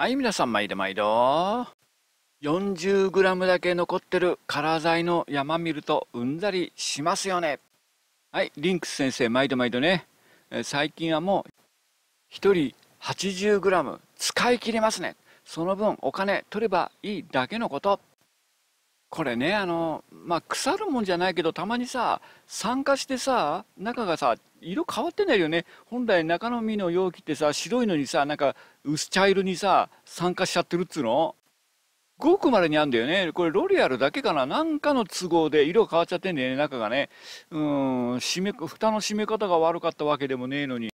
はい、皆さん毎度毎度。40g だけ残ってるカラー剤の山見るとうんざりしますよね。はい、リンクス先生毎度毎度ね。最近はもう1人 80g 使い切りますね。その分お金取ればいいだけのこと。これね、あの、まあ、腐るもんじゃないけど、たまにさ、酸化してさ、中がさ、色変わってないよね。本来中の実の容器ってさ、白いのにさ、なんか薄茶色にさ、酸化しちゃってるっつうのごくまれにあんだよね。これロリアルだけかな。なんかの都合で色変わっちゃってんだよね、中がね。うーん、締め、蓋の締め方が悪かったわけでもねえのに。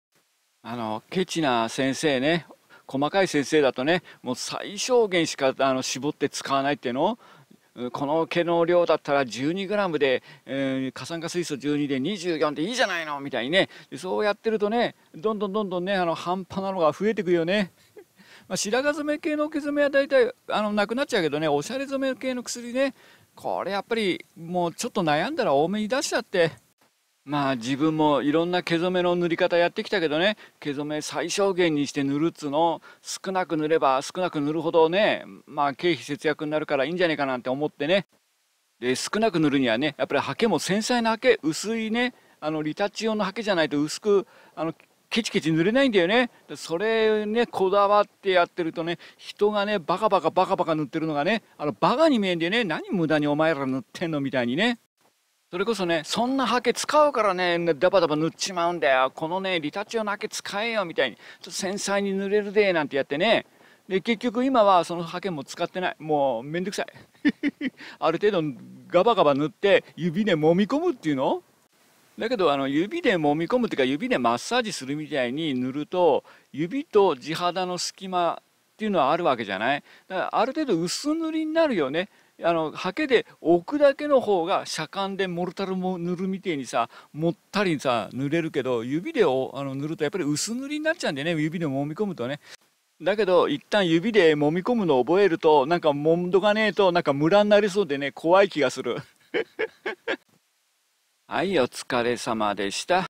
あの、ケチな先生ね。細かい先生だとね、もう最小限しかあの絞って使わないっていうのこの毛の量だったら 12g で、えー、過酸化水素12で24でいいじゃないのみたいにねそうやってるとねどんどんどんどんねあの半端なのが増えてくよね。まあ、白髪染め系の毛染めは大体あのなくなっちゃうけどねおしゃれ染め系の薬ねこれやっぱりもうちょっと悩んだら多めに出しちゃってまあ自分もいろんな毛染めの塗り方やってきたけどね毛染め最小限にして塗るっつうの少なく塗れば少なく塗るほどねまあ経費節約になるからいいんじゃねえかなんて思ってねで少なく塗るにはねやっぱりハケも繊細なハケ薄いねあのリタッチ用のハケじゃないと薄くあのケチケチ塗れないんだよねそれねこだわってやってるとね人がねバカバカバカバカ塗ってるのがねあのバカに見えんでね何無駄にお前ら塗ってんのみたいにねそれこそね、そんなハケ使うからね、ダバダバ塗っちまうんだよ。このね、リタッチ用のハケ使えよ、みたいに。ちょっと繊細に塗れるで、なんてやってね。で、結局今はそのハケも使ってない。もうめんどくさい。ある程度ガバガバ塗って指で揉み込むっていうのだけどあの指で揉み込むっていうか指でマッサージするみたいに塗ると指と地肌の隙間っていうのはあるわけじゃないだからある程度薄塗りになるよねあのハケで置くだけの方が車間でモルタルも塗るみてえにさもったりさ塗れるけど指であの塗るとやっぱり薄塗りになっちゃうんでね指で揉み込むとねだけど一旦指で揉み込むのを覚えるとなんか揉んどかねえとなんかムラになりそうでね怖い気がする はいお疲れ様でした